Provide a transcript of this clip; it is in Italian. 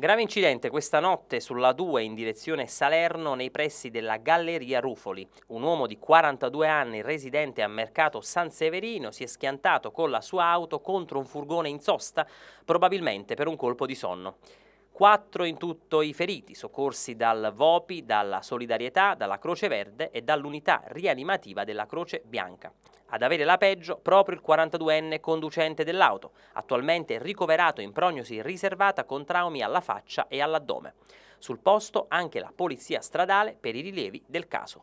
Grave incidente questa notte sulla 2 in direzione Salerno nei pressi della Galleria Rufoli. Un uomo di 42 anni residente a Mercato San Severino si è schiantato con la sua auto contro un furgone in sosta, probabilmente per un colpo di sonno. Quattro in tutto i feriti, soccorsi dal VOPI, dalla Solidarietà, dalla Croce Verde e dall'unità rianimativa della Croce Bianca. Ad avere la peggio proprio il 42enne conducente dell'auto, attualmente ricoverato in prognosi riservata con traumi alla faccia e all'addome. Sul posto anche la polizia stradale per i rilievi del caso.